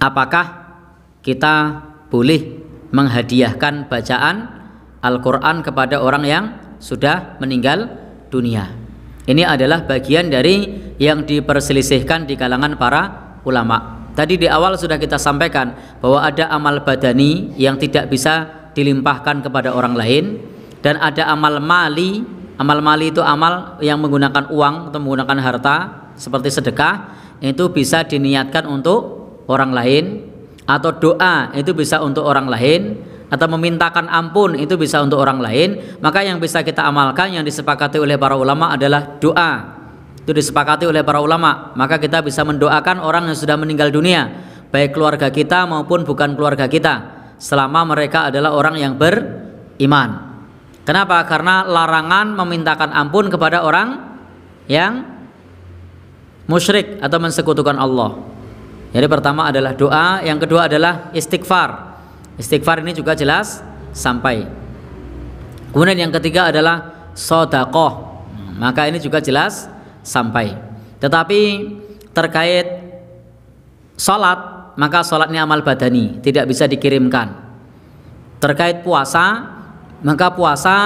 apakah kita boleh menghadiahkan bacaan Al-Quran kepada orang yang sudah meninggal dunia. Ini adalah bagian dari yang diperselisihkan di kalangan para ulama. Tadi di awal sudah kita sampaikan bahwa ada amal badani yang tidak bisa dilimpahkan kepada orang lain dan ada amal mali. Amal mali itu amal yang menggunakan uang atau menggunakan harta seperti sedekah itu bisa diniatkan untuk orang lain atau doa itu bisa untuk orang lain atau memintakan ampun itu bisa untuk orang lain maka yang bisa kita amalkan yang disepakati oleh para ulama adalah doa itu disepakati oleh para ulama maka kita bisa mendoakan orang yang sudah meninggal dunia baik keluarga kita maupun bukan keluarga kita selama mereka adalah orang yang beriman kenapa karena larangan memintakan ampun kepada orang yang musyrik atau mensekutukan Allah jadi pertama adalah doa, yang kedua adalah istighfar. Istighfar ini juga jelas sampai. Kemudian yang ketiga adalah sodakoh. Maka ini juga jelas sampai. Tetapi terkait sholat, maka sholatnya amal badani, tidak bisa dikirimkan. Terkait puasa, maka puasa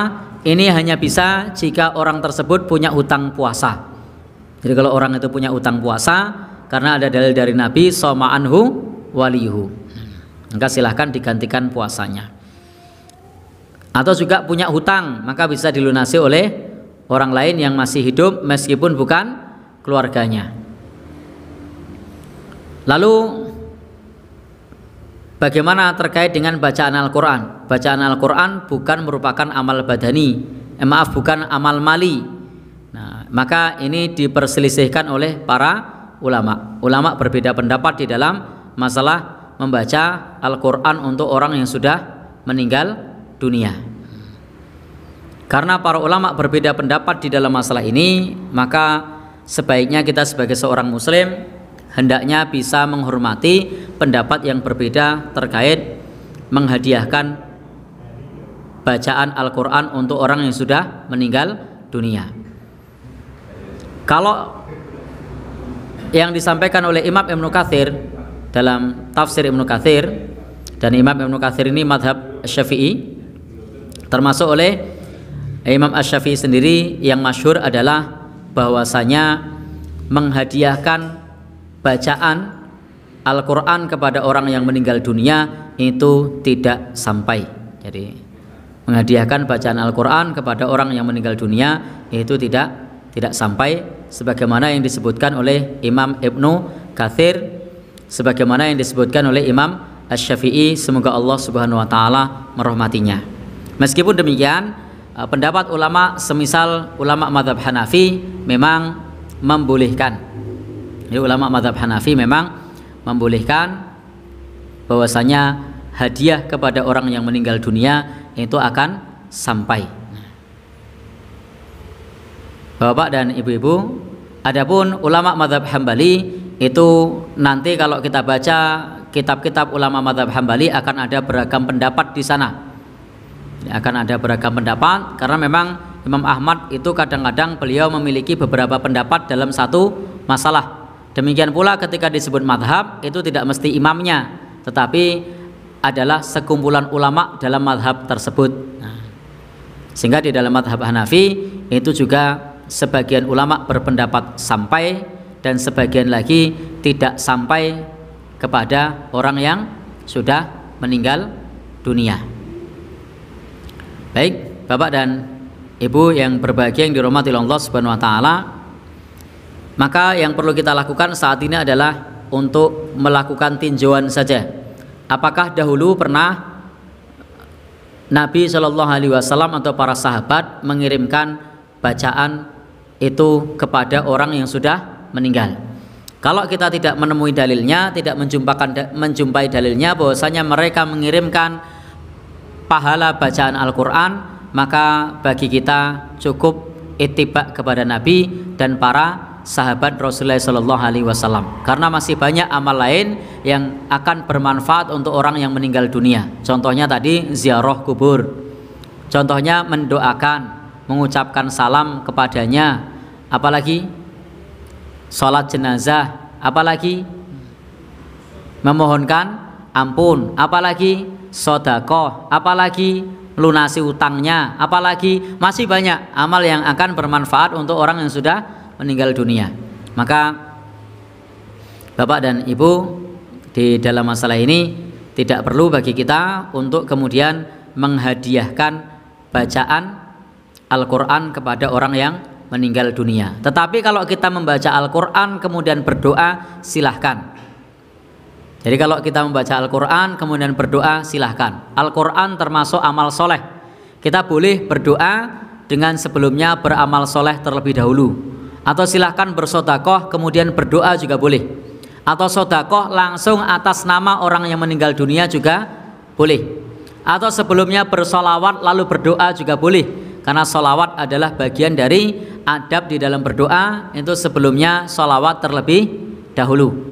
ini hanya bisa jika orang tersebut punya hutang puasa. Jadi kalau orang itu punya hutang puasa, karena ada dalil dari Nabi soma anhu walihu maka silahkan digantikan puasanya atau juga punya hutang maka bisa dilunasi oleh orang lain yang masih hidup meskipun bukan keluarganya lalu bagaimana terkait dengan bacaan Al-Quran bacaan Al-Quran bukan merupakan amal badani eh, maaf bukan amal mali nah, maka ini diperselisihkan oleh para ulama. Ulama berbeda pendapat di dalam masalah membaca Al-Qur'an untuk orang yang sudah meninggal dunia. Karena para ulama berbeda pendapat di dalam masalah ini, maka sebaiknya kita sebagai seorang muslim hendaknya bisa menghormati pendapat yang berbeda terkait menghadiahkan bacaan Al-Qur'an untuk orang yang sudah meninggal dunia. Kalau yang disampaikan oleh Imam Ibnu Katsir dalam tafsir Ibnu Katsir dan Imam Ibnu Katsir ini madhab Syafi'i termasuk oleh Imam Asy-Syafi'i sendiri yang masyhur adalah bahwasanya menghadiahkan bacaan Al-Qur'an kepada orang yang meninggal dunia itu tidak sampai. Jadi menghadiahkan bacaan Al-Qur'an kepada orang yang meninggal dunia itu tidak tidak sampai sebagaimana yang disebutkan oleh Imam Ibnu Kathir sebagaimana yang disebutkan oleh Imam Asy-Syafi'i semoga Allah Subhanahu wa taala merahmatinya. Meskipun demikian, eh, pendapat ulama semisal ulama mazhab Hanafi memang membolehkan. Jadi ulama mazhab Hanafi memang membolehkan bahwasanya hadiah kepada orang yang meninggal dunia itu akan sampai Bapak dan Ibu-ibu, adapun ulama madhab Hambali itu nanti kalau kita baca kitab-kitab ulama madhab Hambali akan ada beragam pendapat di sana. Akan ada beragam pendapat karena memang Imam Ahmad itu kadang-kadang beliau memiliki beberapa pendapat dalam satu masalah. Demikian pula ketika disebut madhab itu tidak mesti imamnya, tetapi adalah sekumpulan ulama dalam madhab tersebut. Nah, sehingga di dalam madhab Hanafi itu juga sebagian ulama berpendapat sampai dan sebagian lagi tidak sampai kepada orang yang sudah meninggal dunia. Baik, Bapak dan Ibu yang berbahagia yang dirahmati Allah Subhanahu wa taala, maka yang perlu kita lakukan saat ini adalah untuk melakukan tinjauan saja. Apakah dahulu pernah Nabi Shallallahu Alaihi Wasallam atau para sahabat mengirimkan bacaan itu kepada orang yang sudah meninggal. Kalau kita tidak menemui dalilnya, tidak menjumpakan menjumpai dalilnya bahwasanya mereka mengirimkan pahala bacaan Al-Qur'an, maka bagi kita cukup ittiba kepada Nabi dan para sahabat Rasulullah Shallallahu Alaihi Wasallam karena masih banyak amal lain yang akan bermanfaat untuk orang yang meninggal dunia contohnya tadi ziarah kubur contohnya mendoakan mengucapkan salam kepadanya apalagi sholat jenazah apalagi memohonkan ampun apalagi sodakoh apalagi lunasi utangnya apalagi masih banyak amal yang akan bermanfaat untuk orang yang sudah meninggal dunia maka Bapak dan Ibu di dalam masalah ini tidak perlu bagi kita untuk kemudian menghadiahkan bacaan Al-Quran kepada orang yang meninggal dunia. Tetapi kalau kita membaca Al-Qur'an kemudian berdoa, silahkan. Jadi kalau kita membaca Al-Qur'an kemudian berdoa, silahkan. Al-Qur'an termasuk amal soleh. Kita boleh berdoa dengan sebelumnya beramal soleh terlebih dahulu. Atau silahkan bersodakoh kemudian berdoa juga boleh. Atau sodakoh langsung atas nama orang yang meninggal dunia juga boleh. Atau sebelumnya bersolawat lalu berdoa juga boleh karena solawat adalah bagian dari adab di dalam berdoa itu sebelumnya solawat terlebih dahulu